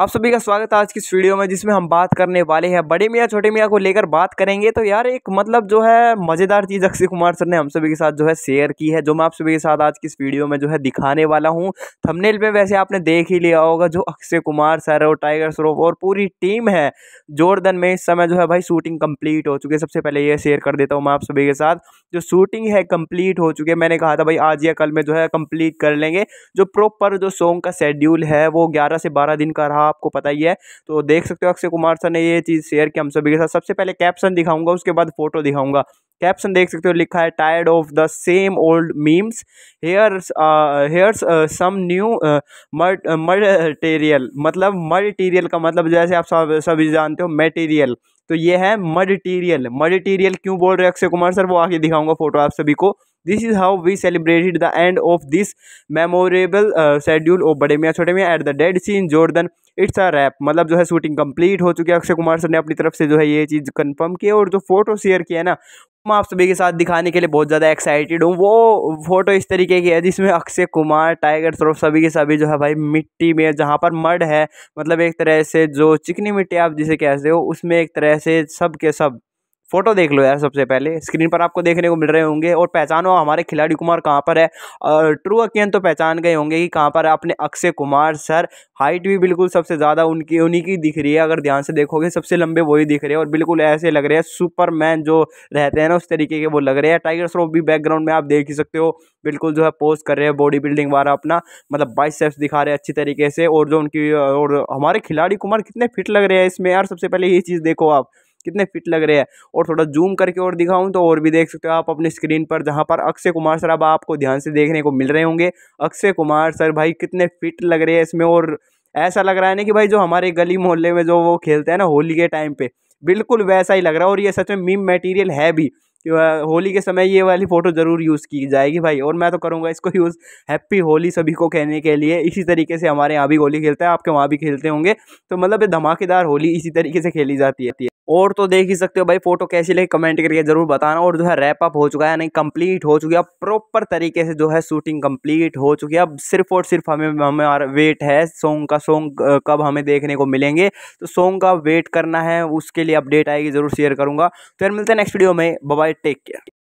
आप सभी का स्वागत है आज की इस वीडियो में जिसमें हम बात करने वाले हैं बड़े मियाँ छोटे मियाँ को लेकर बात करेंगे तो यार एक मतलब जो है मज़ेदार चीज़ अक्षय कुमार सर ने हम सभी के साथ जो है शेयर की है जो मैं आप सभी के साथ आज की इस वीडियो में जो है दिखाने वाला हूँ थंबनेल में वैसे आपने देख ही लिया होगा जो अक्षय कुमार सर और टाइगर श्रॉफ और पूरी टीम है जोरदन में इस समय जो है भाई शूटिंग कम्प्लीट हो चुकी है सबसे पहले ये शेयर कर देता हूँ मैं आप सभी के साथ जो शूटिंग है कम्प्लीट हो चुकी है मैंने कहा था भाई आज या कल में जो है कम्प्लीट कर लेंगे जो प्रॉपर जो सॉन्ग का शेड्यूल है वो ग्यारह से बारह दिन का रहा आपको पता ही है तो देख सकते हो अक्षय कुमार सर ने ये चीज़ शेयर की हम सभी के साथ सबसे पहले कैप्शन दिखाऊंगा उसके बाद फोटो दिखाऊंगा कैप्शन देख सकते हो लिखा है tired of the same old memes here here's some new material मतलब मटेरियल का मतलब जैसे आप सब सभी जानते हो मटेरियल तो ये है मटेरियल मटेरियल क्यों बोल रहे अक्षय कुमार सर वो आगे दिखाऊंगा फोटो आप सभी को this is how we celebrated the end of this memorable schedule of Bade Miyan Chhote Miyan at the Dead Sea in Jordan it's a wrap मतलब जो है शूटिंग कंप्लीट हो चुकी है अक्षय कुमार सर ने अपनी तरफ से जो है ये चीज़ कंफर्म की और जो फोटो शेयर किया है ना मैं आप सभी के साथ दिखाने के लिए बहुत ज़्यादा एक्साइटेड हूँ वो फोटो इस तरीके की है जिसमें अक्षय कुमार टाइगर श्रॉफ सभी के सभी जो है भाई मिट्टी में जहाँ पर मड है मतलब एक तरह से जो चिकनी मिट्टी आप जिसे कहते हो उसमें एक तरह से सब के सब फोटो देख लो यार सबसे पहले स्क्रीन पर आपको देखने को मिल रहे होंगे और पहचानो हमारे खिलाड़ी कुमार कहाँ पर है और ट्रू अकेन तो पहचान गए होंगे कि कहाँ पर है अपने अक्षय कुमार सर हाइट भी बिल्कुल सबसे ज़्यादा उनकी उन्हीं की दिख रही है अगर ध्यान से देखोगे सबसे लंबे वही दिख रहे हैं और बिल्कुल ऐसे लग रहे हैं सुपरमैन जो रहते हैं ना उस तरीके के वो लग रहे हैं टाइगर श्रॉफ भी बैकग्राउंड में आप देख ही सकते हो बिल्कुल जो है पोस्ट कर रहे हैं बॉडी बिल्डिंग वाला अपना मतलब बाइसेप्स दिखा रहे हैं अच्छी तरीके से और जो उनकी और हमारे खिलाड़ी कुमार कितने फिट लग रहे हैं इसमें यार सबसे पहले ये चीज़ देखो आप कितने फिट लग रहे हैं और थोड़ा जूम करके और दिखाऊं तो और भी देख सकते हो आप अपने स्क्रीन पर जहां पर अक्षय कुमार सर अब आपको ध्यान से देखने को मिल रहे होंगे अक्षय कुमार सर भाई कितने फिट लग रहे हैं इसमें और ऐसा लग रहा है ना कि भाई जो हमारे गली मोहल्ले में जो वो खेलते हैं ना होली के टाइम पर बिल्कुल वैसा ही लग रहा है और ये सच में मीम मटेरियल है भी होली के समय ये वाली फ़ोटो ज़रूर यूज़ की जाएगी भाई और मैं तो करूँगा इसको यूज़ हैप्पी होली सभी को कहने के लिए इसी तरीके से हमारे यहाँ भी होली खेलते हैं आपके वहाँ भी खेलते होंगे तो मतलब ये धमाकेदार होली इसी तरीके से खेली जाती है और तो देख ही सकते हो भाई फोटो कैसी लगी कमेंट करके जरूर बताना और जो है रैप अप हो चुका है नहीं कंप्लीट हो चुकी है प्रॉपर तरीके से जो है शूटिंग कंप्लीट हो चुकी है अब सिर्फ और सिर्फ हमें हमारा वेट है सॉन्ग का सॉन्ग कब हमें देखने को मिलेंगे तो सॉन्ग का वेट करना है उसके लिए अपडेट आएगी जरूर शेयर करूँगा फिर मिलते हैं नेक्स्ट वीडियो में बाय टेक केयर